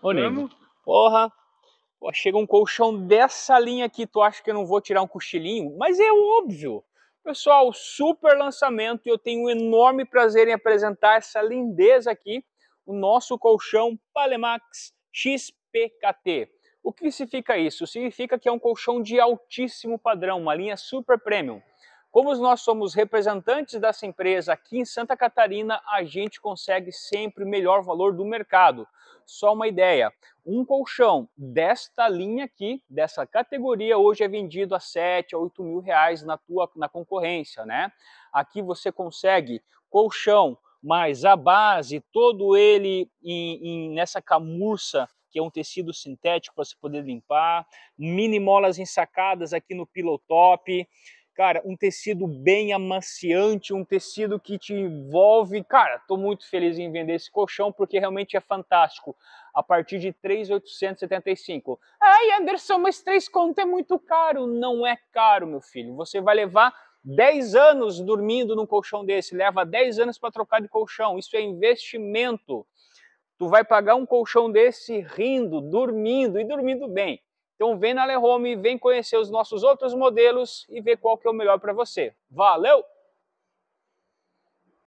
Ô, Nego, porra, chega um colchão dessa linha aqui, tu acha que eu não vou tirar um cochilinho? Mas é óbvio. Pessoal, super lançamento e eu tenho um enorme prazer em apresentar essa lindeza aqui, o nosso colchão Palemax XPKT. O que significa isso? Significa que é um colchão de altíssimo padrão, uma linha super premium. Como nós somos representantes dessa empresa aqui em Santa Catarina, a gente consegue sempre o melhor valor do mercado. Só uma ideia, um colchão desta linha aqui, dessa categoria, hoje é vendido a 7 a 8 mil reais na, tua, na concorrência, né? Aqui você consegue colchão mas a base, todo ele em, em, nessa camurça, que é um tecido sintético para se poder limpar, mini molas ensacadas aqui no pillow top, cara, um tecido bem amaciante, um tecido que te envolve. Cara, tô muito feliz em vender esse colchão porque realmente é fantástico. A partir de 3,875. Ai, Anderson, mas três conto é muito caro. Não é caro, meu filho. Você vai levar 10 anos dormindo num colchão desse, leva 10 anos para trocar de colchão. Isso é investimento. Tu vai pagar um colchão desse rindo, dormindo e dormindo bem. Então vem na Home, vem conhecer os nossos outros modelos e ver qual que é o melhor para você. Valeu!